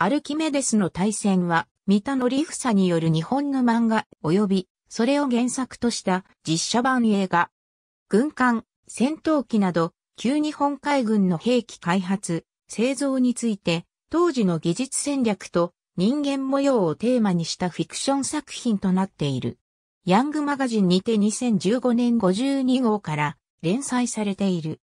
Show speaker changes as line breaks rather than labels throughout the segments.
アルキメデスの対戦は、三田フサによる日本の漫画、及び、それを原作とした実写版映画。軍艦、戦闘機など、旧日本海軍の兵器開発、製造について、当時の技術戦略と人間模様をテーマにしたフィクション作品となっている。ヤングマガジンにて2015年52号から連載されている。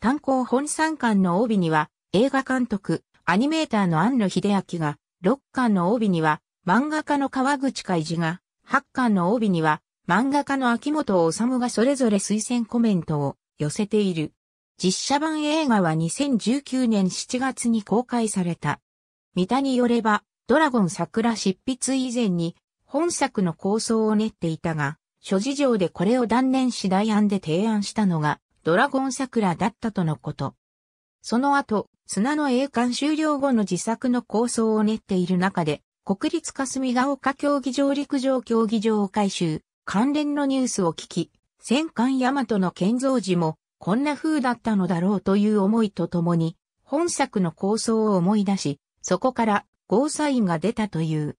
単行本3巻の帯には映画監督、アニメーターの安野秀明が、6巻の帯には、漫画家の川口海二が、8巻の帯には、漫画家の秋元治がそれぞれ推薦コメントを寄せている。実写版映画は2019年7月に公開された。三田によれば、ドラゴン桜執筆以前に、本作の構想を練っていたが、諸事情でこれを断念し代案で提案したのが、ドラゴン桜だったとのこと。その後、砂の栄冠終了後の自作の構想を練っている中で、国立霞ヶ丘競技場陸上競技場を改修、関連のニュースを聞き、戦艦大和の建造時もこんな風だったのだろうという思いとともに、本作の構想を思い出し、そこからゴーサインが出たという。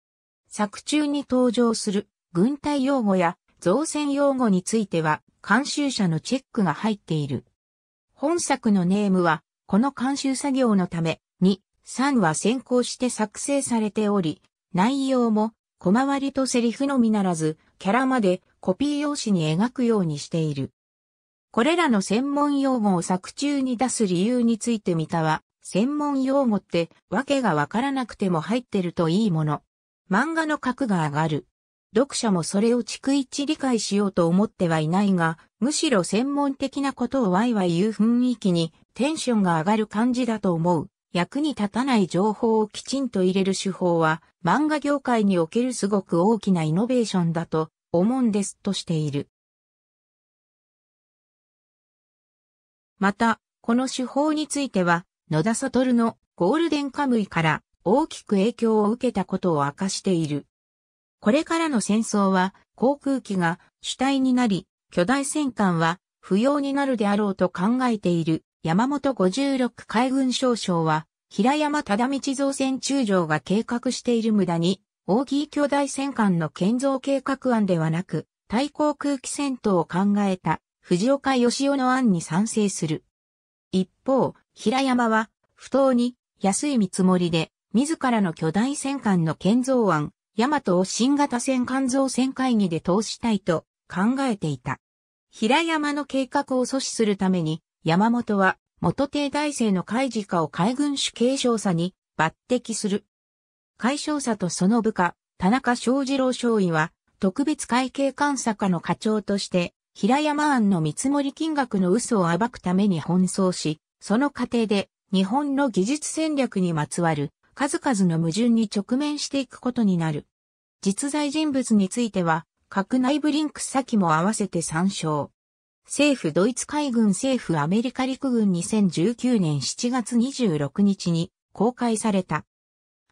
作中に登場する軍隊用語や造船用語については監修者のチェックが入っている。本作のネームはこの監修作業のため、2、3は先行して作成されており、内容も、小回りとセリフのみならず、キャラまでコピー用紙に描くようにしている。これらの専門用語を作中に出す理由について見たは、専門用語ってわけがわからなくても入ってるといいもの。漫画の格が上がる。読者もそれを逐一理解しようと思ってはいないが、むしろ専門的なことをワイワイ言う雰囲気にテンションが上がる感じだと思う。役に立たない情報をきちんと入れる手法は漫画業界におけるすごく大きなイノベーションだと思うんですとしている。また、この手法については野田悟のゴールデンカムイから大きく影響を受けたことを明かしている。これからの戦争は航空機が主体になり、巨大戦艦は不要になるであろうと考えている山本56海軍少将は、平山忠道造船中将が計画している無駄に、大木巨大戦艦の建造計画案ではなく、対抗空気戦闘を考えた藤岡義雄の案に賛成する。一方、平山は、不当に安い見積もりで、自らの巨大戦艦の建造案、大和を新型戦艦造船会議で通したいと考えていた。平山の計画を阻止するために、山本は、元帝大生の海事課を海軍主継承者に抜擢する。海省佐とその部下、田中正二郎少尉は、特別会計監査課の課長として、平山案の見積もり金額の嘘を暴くために奔走し、その過程で日本の技術戦略にまつわる数々の矛盾に直面していくことになる。実在人物については、各内部リンク先も合わせて参照。政府ドイツ海軍政府アメリカ陸軍2019年7月26日に公開された。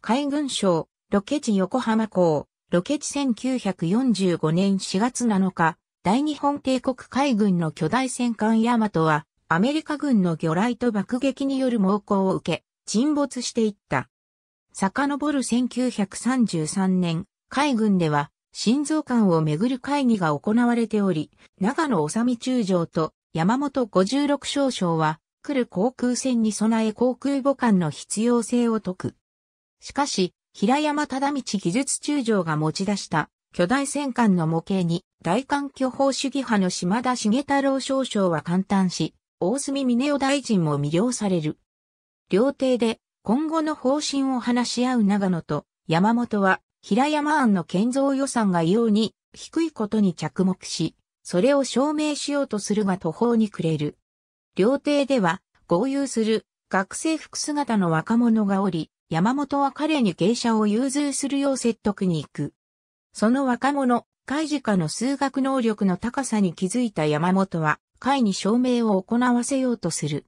海軍省、ロケ地横浜港、ロケ地1945年4月7日、大日本帝国海軍の巨大戦艦ヤマトは、アメリカ軍の魚雷と爆撃による猛攻を受け、沈没していった。遡る1933年、海軍では心臓館をめぐる会議が行われており、長野治美中将と山本五十六少将は、来る航空戦に備え航空母艦の必要性を説く。しかし、平山忠道技術中将が持ち出した巨大戦艦の模型に大艦巨砲主義派の島田重太郎少将は感嘆し、大隅峰夫大臣も魅了される。料亭で今後の方針を話し合う長野と山本は平山案の建造予算が異様に低いことに着目し、それを証明しようとするが途方に暮れる。料亭では、合流する学生服姿の若者がおり、山本は彼に芸者を融通するよう説得に行く。その若者、海事家の数学能力の高さに気づいた山本は、海に証明を行わせようとする。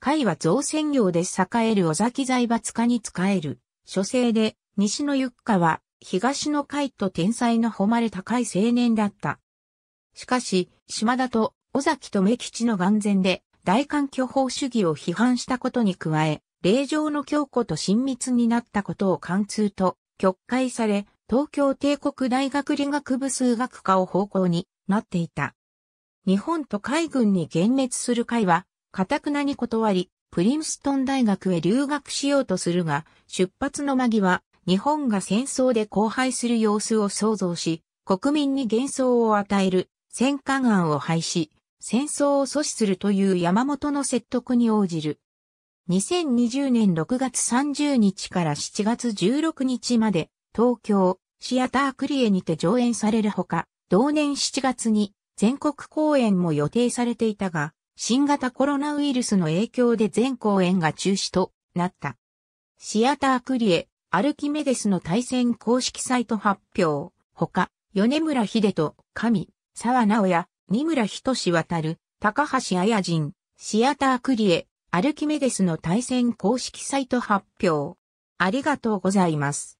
海は造船業で栄える尾崎財閥家に仕える。書生で、西のゆっかは、東の海と天才の誉れ高い青年だった。しかし、島田と尾崎と目吉の眼前で、大環境法主義を批判したことに加え、霊場の強固と親密になったことを貫通と、曲解され、東京帝国大学理学部数学科を方向になっていた。日本と海軍に幻滅する会は、かたくなに断り、プリンストン大学へ留学しようとするが、出発の間際、日本が戦争で荒廃する様子を想像し、国民に幻想を与える戦火案を廃止、戦争を阻止するという山本の説得に応じる。2020年6月30日から7月16日まで東京シアタークリエにて上演されるほか、同年7月に全国公演も予定されていたが、新型コロナウイルスの影響で全公演が中止となった。シアタークリエアルキメデスの対戦公式サイト発表、他、米村秀人、神、沢直也、三村仁渡、高橋彩人、シアタークリエ、アルキメデスの対戦公式サイト発表。ありがとうございます。